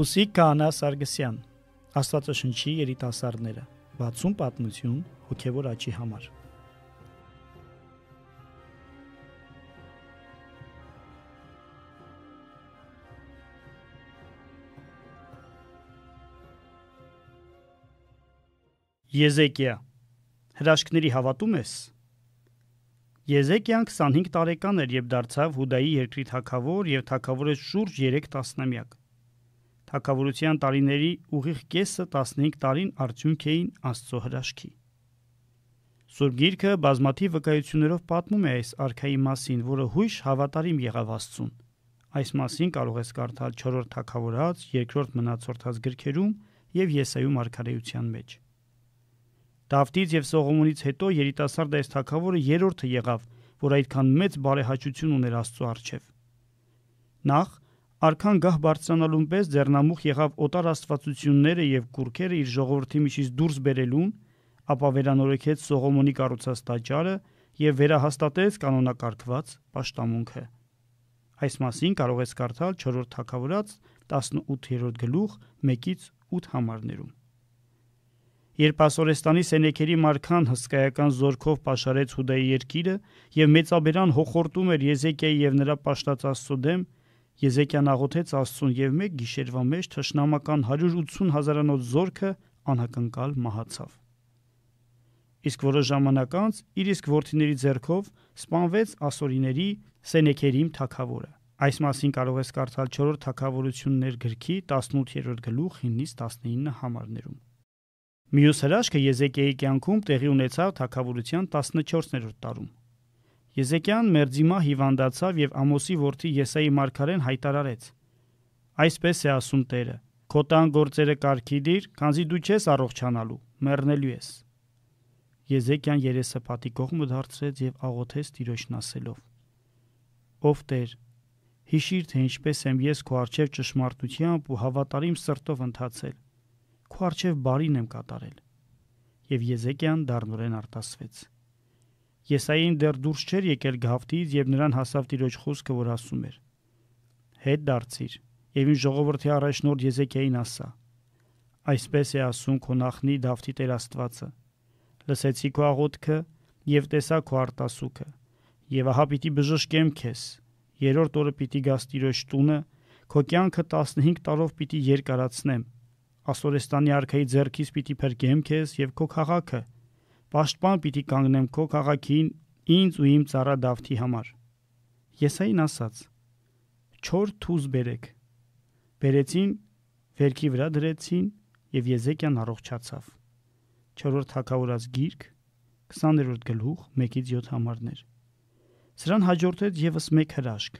Հուսիկ Քահանա Սարգսյան Աստվածաշնչի երիտասարդները 60 պատմություն հոգևոր աճի համար Եզեկիա Հրաշքների հավատում ես Եզեկիան 25 տարեկան էր, երբ դարձավ Հուդայի երկրի թագավոր եւ թագավորեց շուրջ 3 տասնամյակ։ Թակավորության տարիների ուղիղ կեսը 15 տարին արդյունք էին Աստծո հրաշքի։ Սուրբ Գիրքը բազմաթիվ վկայություններով պատմում է այս արքայի մասին, որը հույժ հավատարիմ եղավ Աստծուն։ Այս մասին կարող ես կարդալ 4-րդ Թագավորած, 2-րդ Մնացորդած գրքերում եւ Եսայու մարգարեության մեջ։ Դավթից եւ Սողոմոնից հետո երիտասարդ այս թագավորը երրորդը եղավ, որ այդքան մեծ բարեհաճություն ուներ Աստծո առջև։ Նախ Արքան գահ բարձրանալուն պես ձեռնամուխ եղավ օտար աստվածությունները եւ կուրքերը իր ժողովրդի միջից դուրս բերելուն, ապա վերանորոգեց Սողոմոնի կառուցած տաճարը եւ վերահաստատեց կանոնակարգված աշտամունքը։ Այս մասին կարող ես կարդալ 4-րդ թակավորած 18-րդ գլուխ 1-ից 8 համարներում։ Երբ Ասորեստանի Սենեքերի մարքան հսկայական զորքով պաշարեց Հուդայի երկիրը եւ մեծաբերան հոխորտում էր Եզեկիայի եւ նրա պաշտած Աստծո դեմ, Եզեկիան աղոթեց Աստծուն եւ մեկ գիշերվա մեջ թշնամական 180 հազարանոց զորքը անհակնկալ մահացավ։ Իսկ որոշ ժամանակ անց իր իսկ ворթիների ձեռքով սպանվեց ասորիների Սենեքերիմ թակավորը։ Այս մասին կարող ես կարդալ 4-րդ թակավորություններ գրքի 18-րդ գլուխ 5-ից 19 համարներում։ Մյուս հրաշքը Եզեկիայի կյանքում տեղի ունեցավ թակավորության 14-րդ տարում։ Եզեկիան Մերձիմա հիվանդացավ եւ Ամոսի որդի Եսայի մարգարեն հայտարարեց. Այսպես է ասում Տերը. Քո տան գործերը կարգի դիր, քանզի դու չես առողջանալու, մեռնելու ես։ Եզեկիան երեսը պատի կողմը դարձրեց եւ աղոթեց Տիրոջն ասելով. Ով Տեր, հիշիր թե ինչպես եմ ես քո արչեւ ճշմարտությամբ ու հավատարիմ սրտով ընթացել։ Քո արչեւ բարին եմ կատարել։ Եվ Եզեկիան դառնորեն արտասվեց։ Եսային դեռ դուրս չէր եկել գավթից եւ նրան հասավ տիրոջ խոսքը, որ ասում էր. Հետ դարձիր եւ ին ժողովրդի առաջնորդ Եզեկիային ասա. Այսպես է ասում քո նախնի Դավթի Տեր Աստվածը. Լսեցի քո աղոթքը եւ տեսա քո արտասուքը եւ ահա պիտի բժշկեմ քեզ։ Երրորդ օրը պիտի գաս տիրոջ տունը, քո կյանքը 15 տարով պիտի երկարացնեմ։ Ասորեստանի արքայի ձեռքից պիտի փրկեմ քեզ եւ քո քաղաքը քո Պաշտպան պիտի կանգնեմ քո քաղաքին ինձ ու իմ ծառադավթի համար։ Եսային ասաց. 4 թուզ բերեք։ Բերեցին, վերքի վրա դրեցին եւ Եզեկիան առողջացավ։ 4-րդ թակավորած գիրք 20-րդ գլուխ 1-ից 7 համարներ։ Սրան հաջորդեց եւս մեկ հրաշք,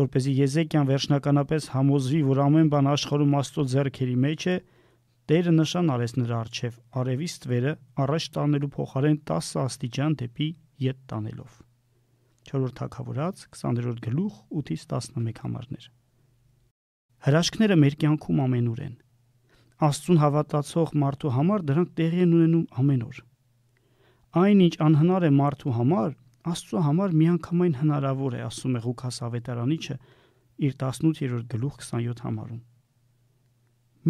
որ เป զի Եզեկիան վերջնականապես համոզվի, որ ամեն բան աշխարհում Աստծո ձեռքերի մեջ է, մեջ է Տերը նշան արեց նրա արչև արևից վերը առաջ տանելու փոխարեն 10 աստիճան դեպի ետ տանելով։ 4-րդ թակավորած 20-րդ գլուխ 8-ից 11 համարներ։ Հրաշքները մեր կյանքում ամենուր են։ Աստծուն հավատացող մարդու համար դրանք տեղի են ունենում ամեն օր։ Այնինչ անհնար է մարդու համար, Աստծո համար միանգամայն հնարավոր է, ասում է Ղուկաս ավետարանիչը իր 18-րդ գլուխ 27 համարում։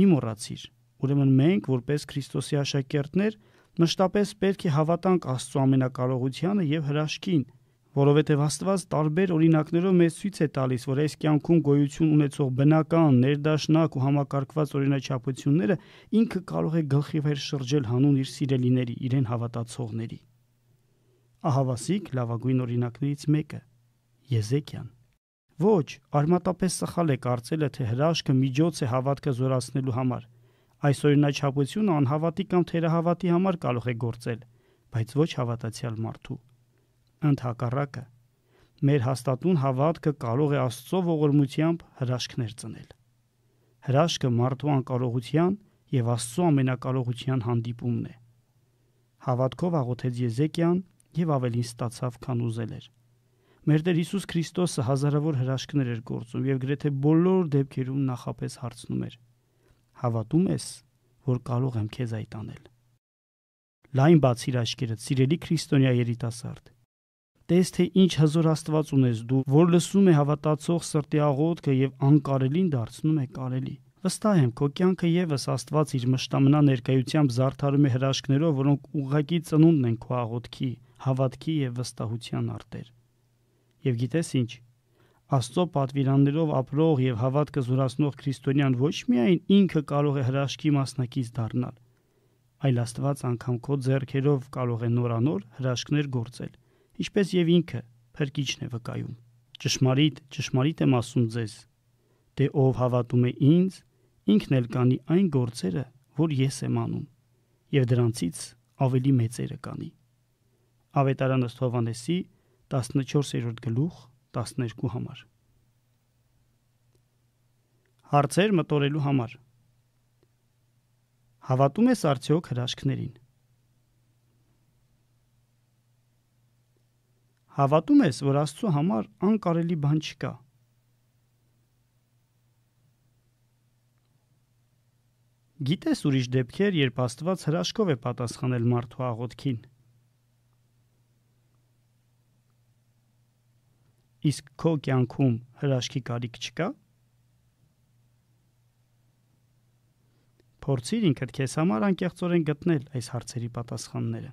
Մի մոռացիր, Ուրեմն մենք, որպես Քրիստոսի աշակերտներ, մշտապես պետք է հավատանք Աստծո ամենակարողությանը եւ հրաշքին, որովհետև Աստված տարբեր օրինակներով մեզ ցույց է տալիս, որ այս կյանքում գոյություն ունեցող բնական, ներդաշնակ ու համակարգված օրինաչափությունները ինքը կարող է գլխի վեր շրջել հանուն իր սիրելիների, իրեն հավատացողների։ Ահավասիկ լավագույն օրինակներից մեկը՝ Եզեկիան։ Ոչ, արմատապես սխալ է կարծելը, թե հրաշքը միջոց է հավատքը զորացնելու համար։ Այս օրինաչափությունը անհավատի կամ թերահավատի համար կարող է գործել, բայց ոչ հավատացյալ մարդու։ Ընդ հակառակը, մեր հաստատուն հավատքը կարող է Աստծո ողորմությամբ հրաշքներ ծնել։ Հրաշքը մարդու անկարողության եւ Աստծո ամենակարողության հանդիպումն է։ Հավատքով աղոթեց Եզեկիան եւ ավելին ստացավ, քան ուզել էր։ Մեր Տեր Հիսուս Քրիստոսը հազարավոր հրաշքներ էր գործում եւ գրեթե բոլոր դեպքերում նախապես հարցնում էր. Հավատում ես, որ կարող եմ քեզ այդ անել։ Լայն բացիր աչքերդ, սիրելի քրիստոնյա երիտասարդ։ Տես թե ինչ հզոր Աստված ունես դու, որ լսում է հավատացող սրտի աղոթքը եւ անկարելին դարձնում է կարելի։ Վստահ եմ, քո կյանքը եւս Աստված իր մշտամնա ներկայությամբ զարդարում է հրաշքներով, որոնք ուղղակի ծնունդն են քո աղոթքի, հավատքի եւ վստահության արտեր։ Եվ գիտես ինչ, Աստծո պատվիրաններով ապրող եւ հավատքը զորացնող քրիստոնյան ոչ միայն ինքը կարող է հրաշքի մասնակից դառնալ, այլ Աստված անգամ քո ձեռքերով կարող է նորանոր հրաշքներ գործել, ինչպես եւ ինքը փրկիչն է վկայում։ Ճշմարիտ, ճշմարիտ եմ ասում ձեզ, դե ով հավատում է ինձ, ինքն էլ կանի այն գործերը, որ ես եմ անում, եւ դրանցից ավելի մեծերը կանի։ Ավետարան ըստ Հովանեսի 14-րդ գլուխ 1 12 համար։ Հարցեր մտորելու համար։ Հավատում ես արդյոք հրաշքներին։ Հավատում ես, որ Աստծո համար անկարելի բան չկա։ Գիտես ուրիշ դեպքեր, երբ Աստված հրաշքով է պատասխանել մարդու աղոթքին։ իսկ քո կյանքում հրաշքի կարիք չկա, փորձիր ինքդ քեզ համար անկեղծորեն գտնել այս հարցերի պատասխանները։